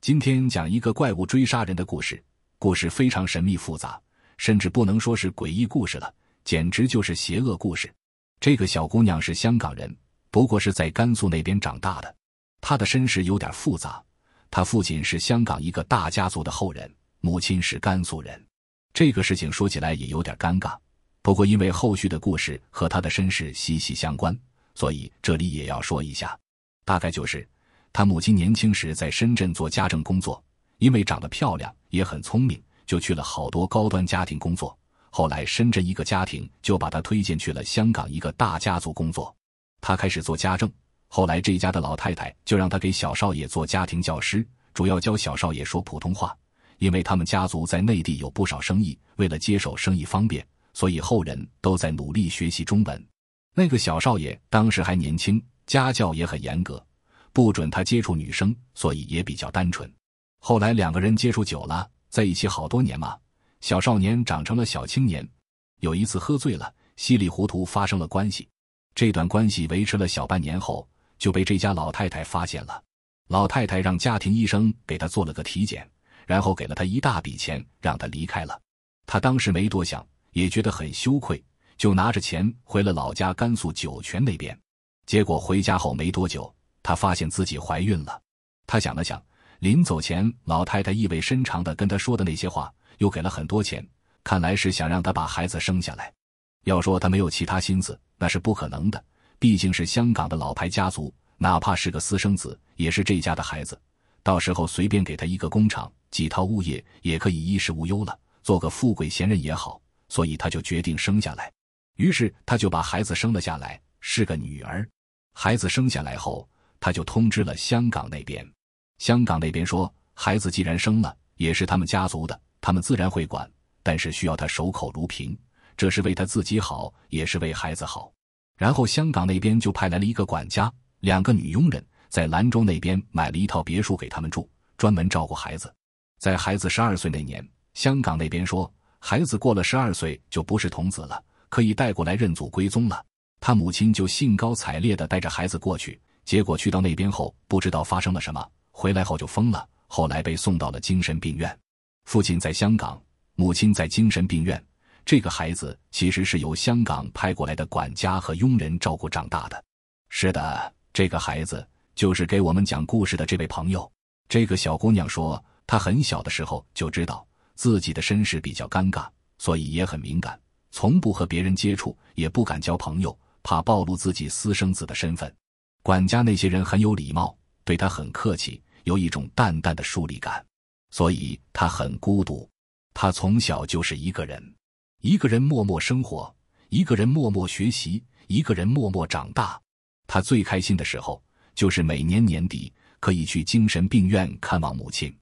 今天讲一个怪物追杀人的故事，故事非常神秘复杂，甚至不能说是诡异故事了，简直就是邪恶故事。这个小姑娘是香港人，不过是在甘肃那边长大的。她的身世有点复杂，她父亲是香港一个大家族的后人，母亲是甘肃人。这个事情说起来也有点尴尬，不过因为后续的故事和她的身世息息相关，所以这里也要说一下，大概就是。他母亲年轻时在深圳做家政工作，因为长得漂亮也很聪明，就去了好多高端家庭工作。后来深圳一个家庭就把他推荐去了香港一个大家族工作。他开始做家政，后来这家的老太太就让他给小少爷做家庭教师，主要教小少爷说普通话。因为他们家族在内地有不少生意，为了接手生意方便，所以后人都在努力学习中文。那个小少爷当时还年轻，家教也很严格。不准他接触女生，所以也比较单纯。后来两个人接触久了，在一起好多年嘛，小少年长成了小青年。有一次喝醉了，稀里糊涂发生了关系。这段关系维持了小半年后，就被这家老太太发现了。老太太让家庭医生给他做了个体检，然后给了他一大笔钱，让他离开了。他当时没多想，也觉得很羞愧，就拿着钱回了老家甘肃酒泉那边。结果回家后没多久。她发现自己怀孕了，她想了想，临走前老太太意味深长地跟她说的那些话，又给了很多钱，看来是想让她把孩子生下来。要说她没有其他心思，那是不可能的，毕竟是香港的老牌家族，哪怕是个私生子，也是这家的孩子。到时候随便给他一个工厂、几套物业，也可以衣食无忧了，做个富贵闲人也好。所以他就决定生下来，于是他就把孩子生了下来，是个女儿。孩子生下来后。他就通知了香港那边，香港那边说，孩子既然生了，也是他们家族的，他们自然会管，但是需要他守口如瓶，这是为他自己好，也是为孩子好。然后香港那边就派来了一个管家，两个女佣人，在兰州那边买了一套别墅给他们住，专门照顾孩子。在孩子十二岁那年，香港那边说，孩子过了十二岁就不是童子了，可以带过来认祖归宗了。他母亲就兴高采烈的带着孩子过去。结果去到那边后，不知道发生了什么，回来后就疯了，后来被送到了精神病院。父亲在香港，母亲在精神病院。这个孩子其实是由香港派过来的管家和佣人照顾长大的。是的，这个孩子就是给我们讲故事的这位朋友。这个小姑娘说，她很小的时候就知道自己的身世比较尴尬，所以也很敏感，从不和别人接触，也不敢交朋友，怕暴露自己私生子的身份。管家那些人很有礼貌，对他很客气，有一种淡淡的疏离感，所以他很孤独。他从小就是一个人，一个人默默生活，一个人默默学习，一个人默默长大。他最开心的时候，就是每年年底可以去精神病院看望母亲。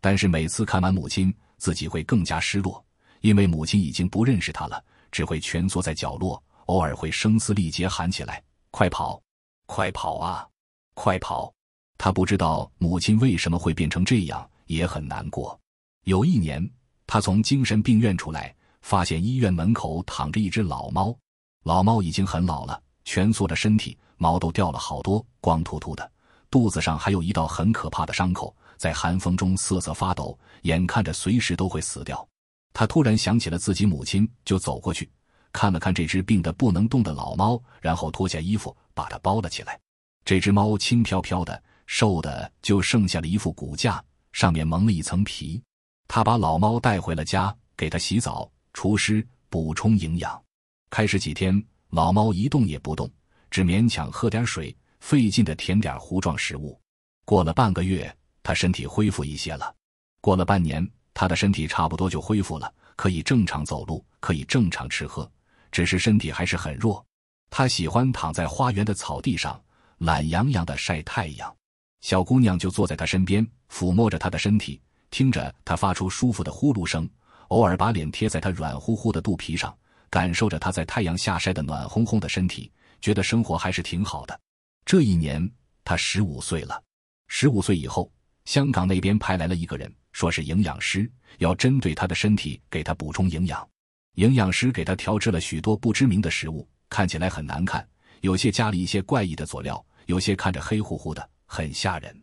但是每次看完母亲，自己会更加失落，因为母亲已经不认识他了，只会蜷缩在角落，偶尔会声嘶力竭喊起来：“快跑！”快跑啊！快跑！他不知道母亲为什么会变成这样，也很难过。有一年，他从精神病院出来，发现医院门口躺着一只老猫。老猫已经很老了，蜷缩着身体，毛都掉了好多，光秃秃的，肚子上还有一道很可怕的伤口，在寒风中瑟瑟发抖，眼看着随时都会死掉。他突然想起了自己母亲，就走过去。看了看这只病得不能动的老猫，然后脱下衣服把它包了起来。这只猫轻飘飘的，瘦的就剩下了一副骨架，上面蒙了一层皮。他把老猫带回了家，给它洗澡、除湿、补充营养。开始几天，老猫一动也不动，只勉强喝点水，费劲的舔点糊状食物。过了半个月，它身体恢复一些了。过了半年，它的身体差不多就恢复了，可以正常走路，可以正常吃喝。只是身体还是很弱，他喜欢躺在花园的草地上，懒洋洋的晒太阳。小姑娘就坐在他身边，抚摸着他的身体，听着他发出舒服的呼噜声，偶尔把脸贴在他软乎乎的肚皮上，感受着他在太阳下晒的暖烘烘的身体，觉得生活还是挺好的。这一年，他十五岁了。十五岁以后，香港那边派来了一个人，说是营养师，要针对他的身体给他补充营养。营养师给他调制了许多不知名的食物，看起来很难看。有些加了一些怪异的佐料，有些看着黑乎乎的，很吓人。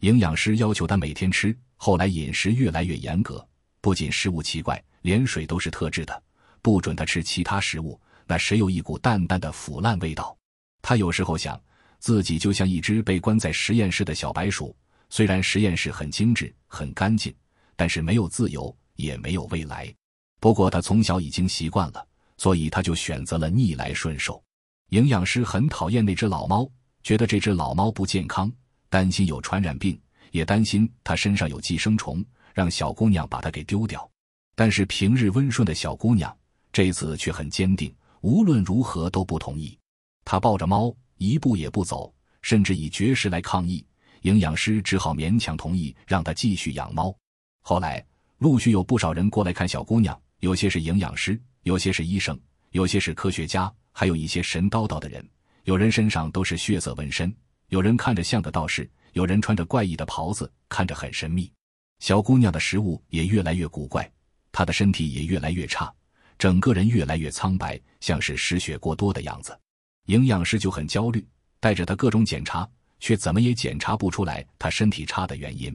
营养师要求他每天吃，后来饮食越来越严格，不仅食物奇怪，连水都是特制的，不准他吃其他食物。那谁有一股淡淡的腐烂味道。他有时候想，自己就像一只被关在实验室的小白鼠，虽然实验室很精致、很干净，但是没有自由，也没有未来。不过，他从小已经习惯了，所以他就选择了逆来顺受。营养师很讨厌那只老猫，觉得这只老猫不健康，担心有传染病，也担心它身上有寄生虫，让小姑娘把它给丢掉。但是平日温顺的小姑娘这次却很坚定，无论如何都不同意。她抱着猫，一步也不走，甚至以绝食来抗议。营养师只好勉强同意让她继续养猫。后来陆续有不少人过来看小姑娘。有些是营养师，有些是医生，有些是科学家，还有一些神叨叨的人。有人身上都是血色纹身，有人看着像个道士，有人穿着怪异的袍子，看着很神秘。小姑娘的食物也越来越古怪，她的身体也越来越差，整个人越来越苍白，像是失血过多的样子。营养师就很焦虑，带着她各种检查，却怎么也检查不出来她身体差的原因。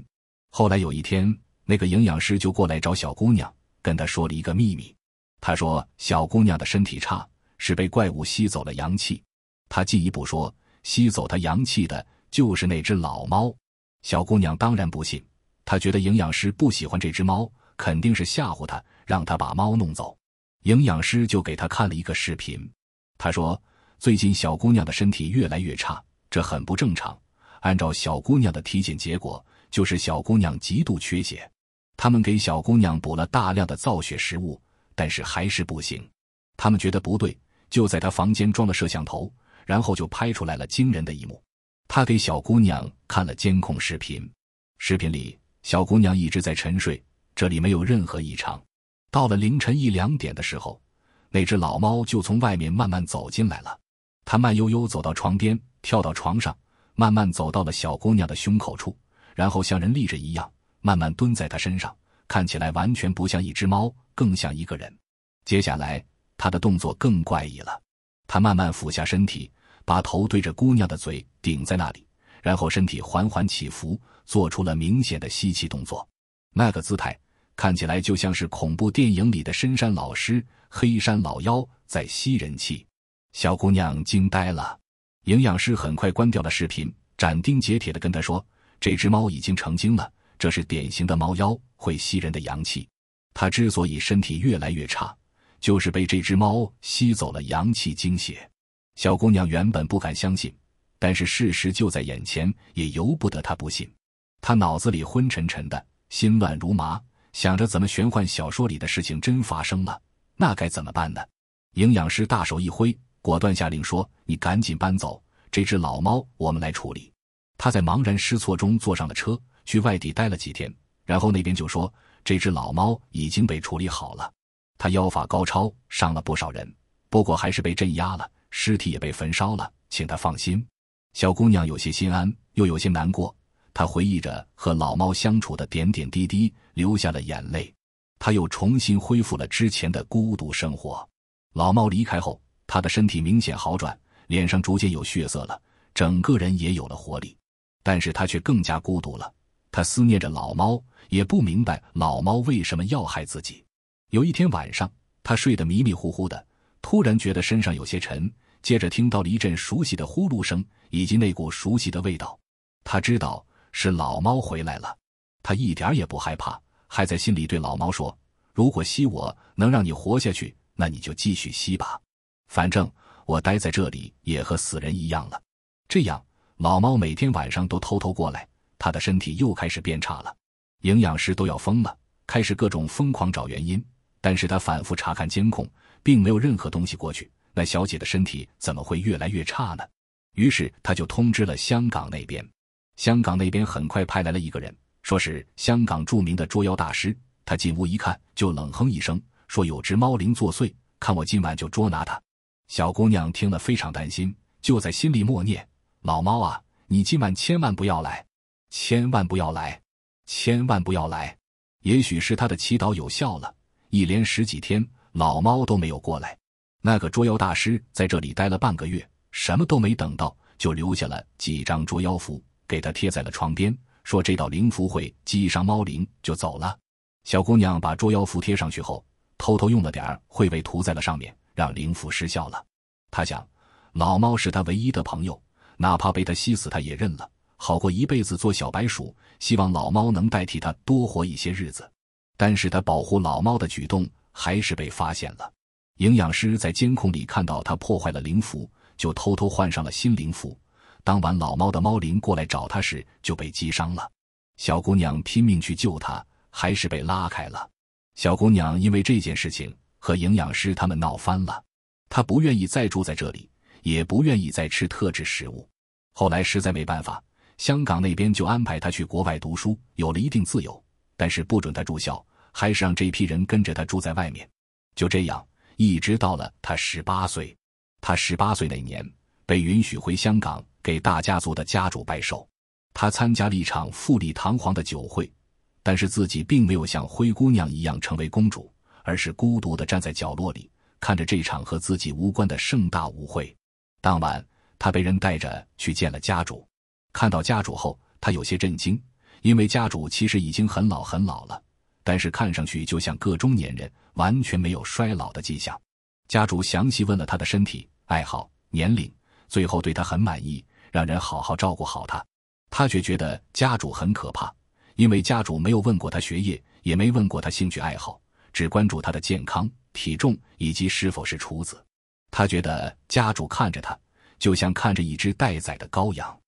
后来有一天，那个营养师就过来找小姑娘。跟他说了一个秘密，他说小姑娘的身体差是被怪物吸走了阳气。他进一步说，吸走她阳气的就是那只老猫。小姑娘当然不信，她觉得营养师不喜欢这只猫，肯定是吓唬她，让她把猫弄走。营养师就给她看了一个视频，他说最近小姑娘的身体越来越差，这很不正常。按照小姑娘的体检结果，就是小姑娘极度缺血。他们给小姑娘补了大量的造血食物，但是还是不行。他们觉得不对，就在她房间装了摄像头，然后就拍出来了惊人的一幕。他给小姑娘看了监控视频，视频里小姑娘一直在沉睡，这里没有任何异常。到了凌晨一两点的时候，那只老猫就从外面慢慢走进来了。它慢悠悠走到床边，跳到床上，慢慢走到了小姑娘的胸口处，然后像人立着一样。慢慢蹲在他身上，看起来完全不像一只猫，更像一个人。接下来，他的动作更怪异了。他慢慢俯下身体，把头对着姑娘的嘴顶在那里，然后身体缓缓起伏，做出了明显的吸气动作。那个姿态看起来就像是恐怖电影里的深山老尸、黑山老妖在吸人气。小姑娘惊呆了。营养师很快关掉了视频，斩钉截铁的跟她说：“这只猫已经成精了。”这是典型的猫妖，会吸人的阳气。他之所以身体越来越差，就是被这只猫吸走了阳气精血。小姑娘原本不敢相信，但是事实就在眼前，也由不得她不信。她脑子里昏沉沉的，心乱如麻，想着怎么玄幻小说里的事情真发生了，那该怎么办呢？营养师大手一挥，果断下令说：“你赶紧搬走这只老猫，我们来处理。”她在茫然失措中坐上了车。去外地待了几天，然后那边就说这只老猫已经被处理好了。他妖法高超，伤了不少人，不过还是被镇压了，尸体也被焚烧了，请他放心。小姑娘有些心安，又有些难过。她回忆着和老猫相处的点点滴滴，流下了眼泪。她又重新恢复了之前的孤独生活。老猫离开后，她的身体明显好转，脸上逐渐有血色了，整个人也有了活力。但是她却更加孤独了。他思念着老猫，也不明白老猫为什么要害自己。有一天晚上，他睡得迷迷糊糊的，突然觉得身上有些沉，接着听到了一阵熟悉的呼噜声，以及那股熟悉的味道。他知道是老猫回来了，他一点也不害怕，还在心里对老猫说：“如果吸我能让你活下去，那你就继续吸吧，反正我待在这里也和死人一样了。”这样，老猫每天晚上都偷偷过来。他的身体又开始变差了，营养师都要疯了，开始各种疯狂找原因。但是他反复查看监控，并没有任何东西过去。那小姐的身体怎么会越来越差呢？于是他就通知了香港那边，香港那边很快派来了一个人，说是香港著名的捉妖大师。他进屋一看，就冷哼一声，说有只猫灵作祟，看我今晚就捉拿它。小姑娘听了非常担心，就在心里默念：老猫啊，你今晚千万不要来。千万不要来，千万不要来！也许是他的祈祷有效了，一连十几天老猫都没有过来。那个捉妖大师在这里待了半个月，什么都没等到，就留下了几张捉妖符给他贴在了床边，说这道灵符会击伤猫灵就走了。小姑娘把捉妖符贴上去后，偷偷用了点儿秽味涂在了上面，让灵符失效了。她想，老猫是她唯一的朋友，哪怕被他吸死，她也认了。好过一辈子做小白鼠，希望老猫能代替它多活一些日子。但是它保护老猫的举动还是被发现了。营养师在监控里看到它破坏了灵符，就偷偷换上了新灵符。当晚老猫的猫灵过来找它时，就被击伤了。小姑娘拼命去救它，还是被拉开了。小姑娘因为这件事情和营养师他们闹翻了。她不愿意再住在这里，也不愿意再吃特制食物。后来实在没办法。香港那边就安排他去国外读书，有了一定自由，但是不准他住校，还是让这批人跟着他住在外面。就这样，一直到了他十八岁。他十八岁那年，被允许回香港给大家族的家主拜寿。他参加了一场富丽堂皇的酒会，但是自己并没有像灰姑娘一样成为公主，而是孤独的站在角落里，看着这场和自己无关的盛大舞会。当晚，他被人带着去见了家主。看到家主后，他有些震惊，因为家主其实已经很老很老了，但是看上去就像个中年人，完全没有衰老的迹象。家主详细问了他的身体、爱好、年龄，最后对他很满意，让人好好照顾好他。他却觉得家主很可怕，因为家主没有问过他学业，也没问过他兴趣爱好，只关注他的健康、体重以及是否是厨子。他觉得家主看着他，就像看着一只待宰的羔羊。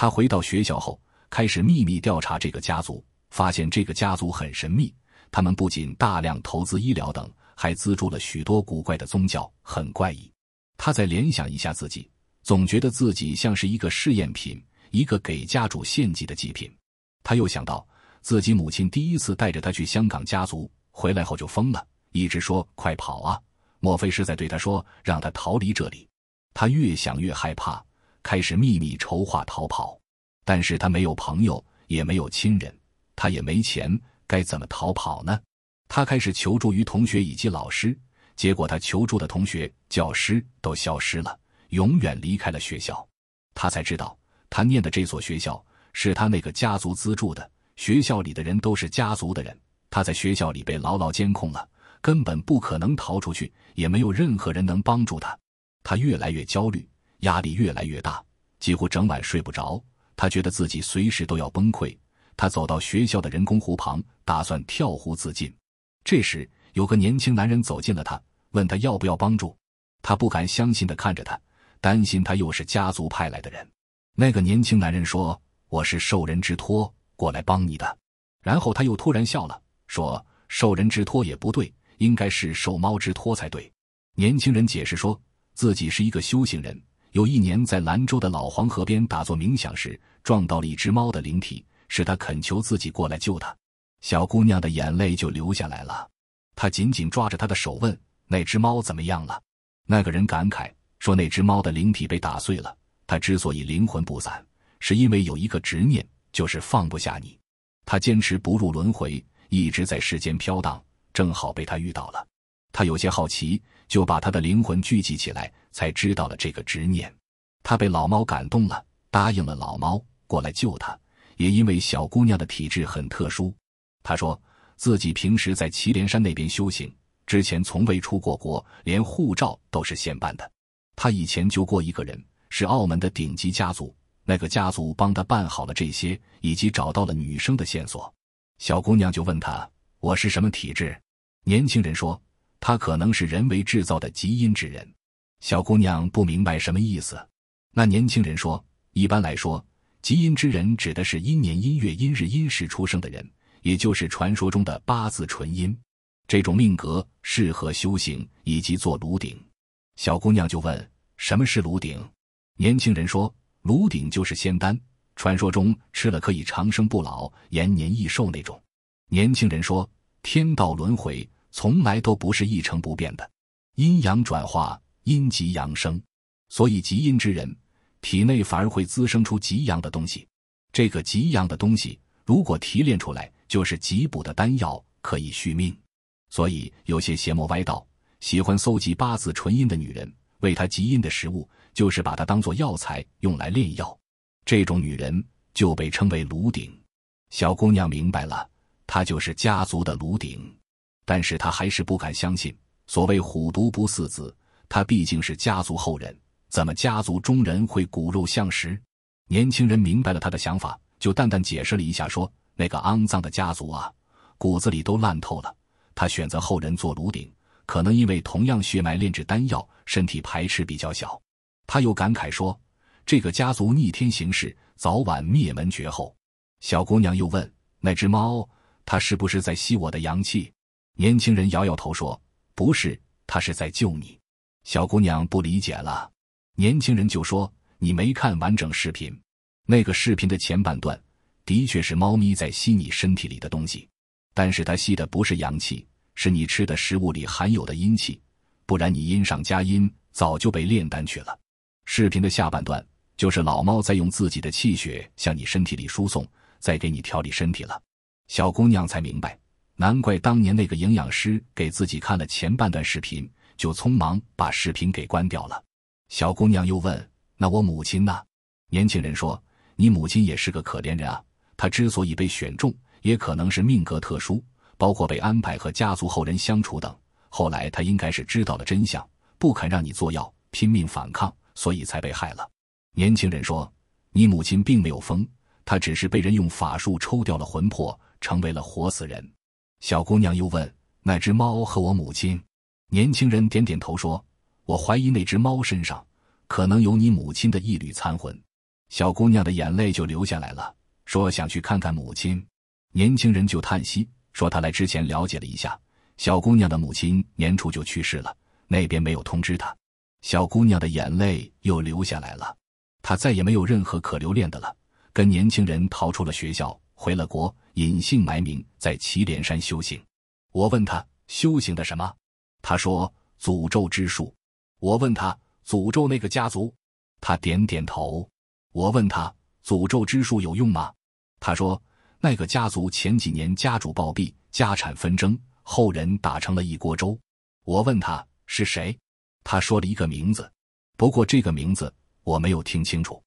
他回到学校后，开始秘密调查这个家族，发现这个家族很神秘。他们不仅大量投资医疗等，还资助了许多古怪的宗教，很怪异。他再联想一下自己，总觉得自己像是一个试验品，一个给家主献祭的祭品。他又想到自己母亲第一次带着他去香港家族，回来后就疯了，一直说“快跑啊”，莫非是在对他说让他逃离这里？他越想越害怕。开始秘密筹划逃跑，但是他没有朋友，也没有亲人，他也没钱，该怎么逃跑呢？他开始求助于同学以及老师，结果他求助的同学、教师都消失了，永远离开了学校。他才知道，他念的这所学校是他那个家族资助的，学校里的人都是家族的人，他在学校里被牢牢监控了，根本不可能逃出去，也没有任何人能帮助他。他越来越焦虑。压力越来越大，几乎整晚睡不着。他觉得自己随时都要崩溃。他走到学校的人工湖旁，打算跳湖自尽。这时，有个年轻男人走近了他，问他要不要帮助。他不敢相信的看着他，担心他又是家族派来的人。那个年轻男人说：“我是受人之托过来帮你的。”然后他又突然笑了，说：“受人之托也不对，应该是受猫之托才对。”年轻人解释说：“自己是一个修行人。”有一年，在兰州的老黄河边打坐冥想时，撞到了一只猫的灵体，使他恳求自己过来救他。小姑娘的眼泪就流下来了，她紧紧抓着他的手问：“那只猫怎么样了？”那个人感慨说：“那只猫的灵体被打碎了，它之所以灵魂不散，是因为有一个执念，就是放不下你。他坚持不入轮回，一直在世间飘荡，正好被他遇到了。他有些好奇。”就把他的灵魂聚集起来，才知道了这个执念。他被老猫感动了，答应了老猫过来救他。也因为小姑娘的体质很特殊，他说自己平时在祁连山那边修行，之前从未出过国，连护照都是现办的。他以前救过一个人，是澳门的顶级家族，那个家族帮他办好了这些，以及找到了女生的线索。小姑娘就问他：“我是什么体质？”年轻人说。他可能是人为制造的极阴之人。小姑娘不明白什么意思。那年轻人说：“一般来说，极阴之人指的是阴年阴月阴日阴时出生的人，也就是传说中的八字纯阴。这种命格适合修行以及做炉鼎。”小姑娘就问：“什么是炉鼎？”年轻人说：“炉鼎就是仙丹，传说中吃了可以长生不老、延年益寿那种。”年轻人说：“天道轮回。”从来都不是一成不变的，阴阳转化，阴极阳生，所以极阴之人，体内反而会滋生出极阳的东西。这个极阳的东西，如果提炼出来，就是极补的丹药，可以续命。所以有些邪魔歪道喜欢搜集八字纯阴的女人，为她极阴的食物，就是把它当做药材用来炼药。这种女人就被称为炉鼎。小姑娘明白了，她就是家族的炉鼎。但是他还是不敢相信，所谓虎毒不食子，他毕竟是家族后人，怎么家族中人会骨肉相食？年轻人明白了他的想法，就淡淡解释了一下，说：“那个肮脏的家族啊，骨子里都烂透了。他选择后人做炉鼎，可能因为同样血脉炼制丹药，身体排斥比较小。”他又感慨说：“这个家族逆天行事，早晚灭门绝后。”小姑娘又问：“那只猫，它是不是在吸我的阳气？”年轻人摇摇头说：“不是，他是在救你。”小姑娘不理解了。年轻人就说：“你没看完整视频，那个视频的前半段的确是猫咪在吸你身体里的东西，但是它吸的不是阳气，是你吃的食物里含有的阴气，不然你阴上加阴，早就被炼丹去了。视频的下半段就是老猫在用自己的气血向你身体里输送，再给你调理身体了。”小姑娘才明白。难怪当年那个营养师给自己看了前半段视频，就匆忙把视频给关掉了。小姑娘又问：“那我母亲呢？”年轻人说：“你母亲也是个可怜人啊。她之所以被选中，也可能是命格特殊，包括被安排和家族后人相处等。后来她应该是知道了真相，不肯让你做药，拼命反抗，所以才被害了。”年轻人说：“你母亲并没有疯，她只是被人用法术抽掉了魂魄，成为了活死人。”小姑娘又问：“那只猫和我母亲？”年轻人点点头说：“我怀疑那只猫身上可能有你母亲的一缕残魂。”小姑娘的眼泪就流下来了，说：“想去看看母亲。”年轻人就叹息说：“他来之前了解了一下，小姑娘的母亲年初就去世了，那边没有通知她。”小姑娘的眼泪又流下来了，她再也没有任何可留恋的了，跟年轻人逃出了学校，回了国。隐姓埋名在祁连山修行。我问他修行的什么？他说诅咒之术。我问他诅咒那个家族？他点点头。我问他诅咒之术有用吗？他说那个家族前几年家主暴毙，家产纷争，后人打成了一锅粥。我问他是谁？他说了一个名字，不过这个名字我没有听清楚。